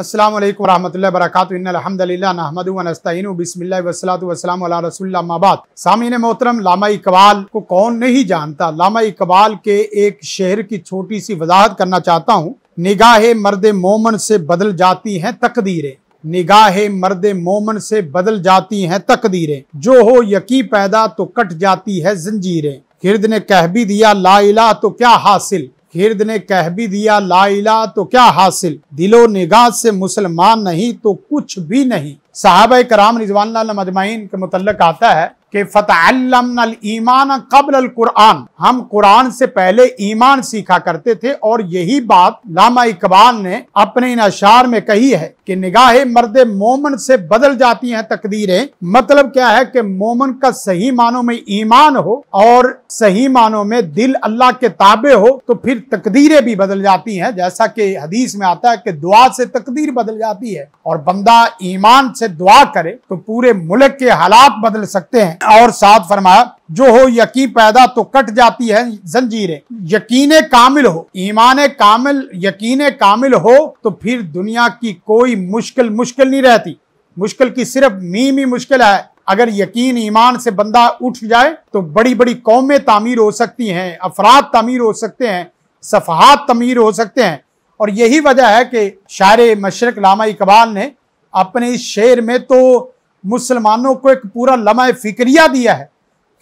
अस्सलाम वालेकुम रहमतुल्लाहि वबरकातु इन अल्हम्दुलिल्लाह नहमदु व नस्ताईनु बिस्मिल्लाह वस्सलातु वस्सलाम अला रसूलिल्लाह माबाद सामीन मोहतरम लामा इकबाल को कौन नहीं जानता लामा इकबाल के एक शहर की छोटी सी वजाहत करना चाहता हूँ निगाह मर्द मोमन से बदल जाती है तकदीरें निगाह मर्द मोमन से बदल जाती हैं तकदीरें जो हो यकी पैदा तो कट जाती है जंजीरें हिरद ने कह भी दिया ला इला तो क्या हासिल हिरद ने कह भी दिया लाइला तो क्या हासिल दिलो निगाह से मुसलमान नहीं तो कुछ भी नहीं साहब कराम रिजवान मजमाइन के मुतलक आता है कि फतेमान कबल कुरान हम कुरान से पहले ईमान सीखा करते थे और यही बात लामा इकबाल ने अपने इन अशार में कही है कि निगाह मर्द मोमन से बदल जाती हैं तकदीरें मतलब क्या है कि मोमन का सही मानों में ईमान हो और सही मानों में दिल अल्लाह के ताबे हो तो फिर तकदीरें भी बदल जाती हैं जैसा कि हदीस में आता है कि दुआ से तकदीर बदल जाती है और बंदा ईमान से से दुआ करे तो पूरे मुल्क के हालात बदल सकते हैं और साथ फरमाया जो हो यकीन पैदा तो कट जाती है जंजीरें यकीन कामिल हो ईमान कामिल यकीन कामिल हो तो फिर दुनिया की कोई मुश्किल मुश्किल नहीं रहती मुश्किल की सिर्फ मीम ही मुश्किल है अगर यकीन ईमान से बंदा उठ जाए तो बड़ी बड़ी कौमें तामीर हो सकती हैं अफराद तमीर हो सकते हैं सफहात तमीर हो सकते हैं और यही वजह है कि शायर मशरक लामा इकबाल ने अपने इस शेर में तो मुसलमानों को एक पूरा लमह फिक्रिया दिया है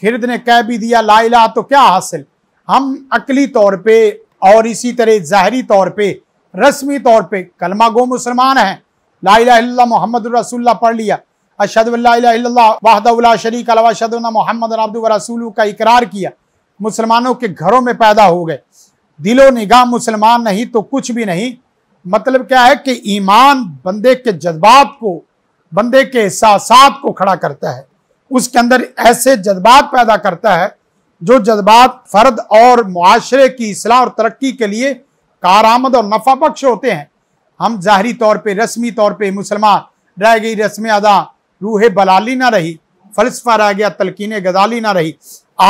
खिरद ने कह भी दिया लाइला तो क्या हासिल हम अकली तौर पे और इसी तरह ज़ाहरी तौर पे रस्मी तौर पे कलमा गो मुसलमान हैं लाइला मोहम्मद रसुल्ला पढ़ लिया अशद वाहदा शरीक अलाशद मोहम्मद अब्दुल रसूल का इकरार किया मुसलमानों के घरों में पैदा हो गए दिलो निगाह मुसलमान नहीं तो कुछ भी नहीं मतलब क्या है कि ईमान बंदे के जज्बात को बंदे के एहसास को खड़ा करता है उसके अंदर ऐसे जज्बात पैदा करता है जो जज्बात फ़र्द और माशरे की असलाह और तरक्की के लिए कारआमद और नफा बख्श होते हैं हम ज़ाहरी तौर पे रस्मी तौर पे मुसलमान रह गई रस्म अदा रूह बलाली ना रही फलसफा रह गया तलकिन गजाली ना रही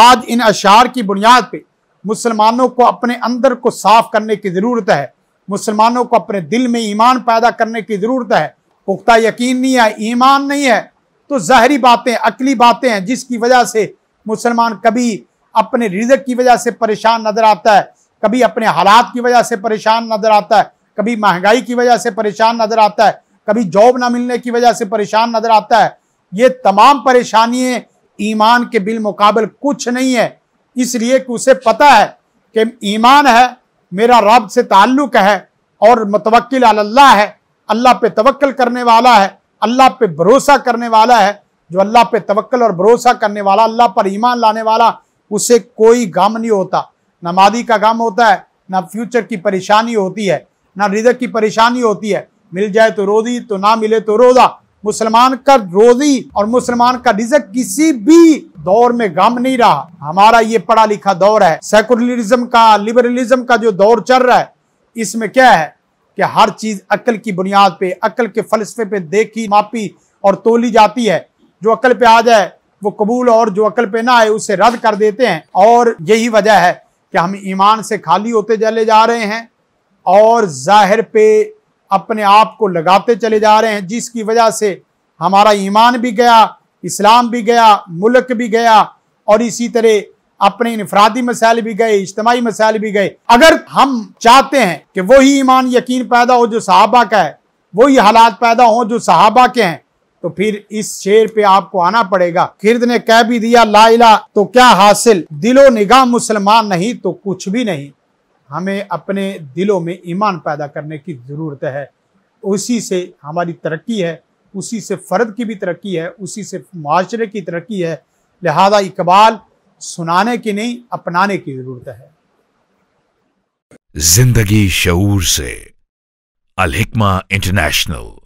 आज इन अशार की बुनियाद पे मुसलमानों को अपने अंदर को साफ करने की ज़रूरत है मुसलमानों को अपने दिल में ईमान पैदा करने की ज़रूरत है पुख्ता यकीन नहीं है ईमान नहीं है तो ज़ाहरी बातें अकली बातें हैं जिसकी वजह से मुसलमान कभी अपने रिजक की वजह से परेशान नज़र आता है कभी अपने हालात की वजह से परेशान नज़र आता है कभी महंगाई की वजह से परेशान नज़र आता है कभी जॉब ना मिलने की वजह से परेशान नज़र आता है ये तमाम परेशानियाँ ईमान के बिल मुकाबल कुछ नहीं है इसलिए कि उसे पता है कि ईमान है मेरा रब से ताल्लुक है और मतवक्ल अल्लाह है अल्लाह पे तवक्ल करने वाला है अल्लाह पे भरोसा करने वाला है जो अल्लाह पे तवक्ल और भरोसा करने वाला अल्लाह पर ईमान लाने वाला उसे कोई गम नहीं होता ना मादी का गम होता है ना फ्यूचर की परेशानी होती है ना रिजक की परेशानी होती है मिल जाए तो रोजी तो ना मिले तो रोजा मुसलमान का रोजी और मुसलमान का रिजक किसी भी दौर में गम नहीं रहा हमारा ये पढ़ा लिखा दौर है सेकुलरिज्म का लिबरलिज्म का जो दौर चल रहा है इसमें क्या है कि हर चीज अकल की बुनियाद पे अकल के फलसफे पे देखी मापी और तोली जाती है जो अकल पे आ जाए वो कबूल और जो अकल पे ना आए उसे रद्द कर देते हैं और यही वजह है कि हम ईमान से खाली होते चले जा रहे हैं और जाहिर पे अपने आप को लगाते चले जा रहे हैं जिसकी वजह से हमारा ईमान भी गया इस्लाम भी गया मुल्क भी गया और इसी तरह अपने इनफरादी मसाइल भी गए इज्तमाही मसाइल भी गए अगर हम चाहते हैं कि वही ईमान यकीन पैदा हो जो सहाबा का है वही हालात पैदा हो जो सहाबा के हैं तो फिर इस शेर पे आपको आना पड़ेगा किर्द ने कह भी दिया लाइला तो क्या हासिल दिलो निगाह मुसलमान नहीं तो कुछ भी नहीं हमें अपने दिलों में ईमान पैदा करने की ज़रूरत है उसी से हमारी तरक्की है उसी से फ़र्द की भी तरक्की है उसी से माशरे की तरक्की है लिहाजा इकबाल सुनाने की नहीं अपनाने की ज़रूरत है जिंदगी शूर से अलहिकमा इंटरनेशनल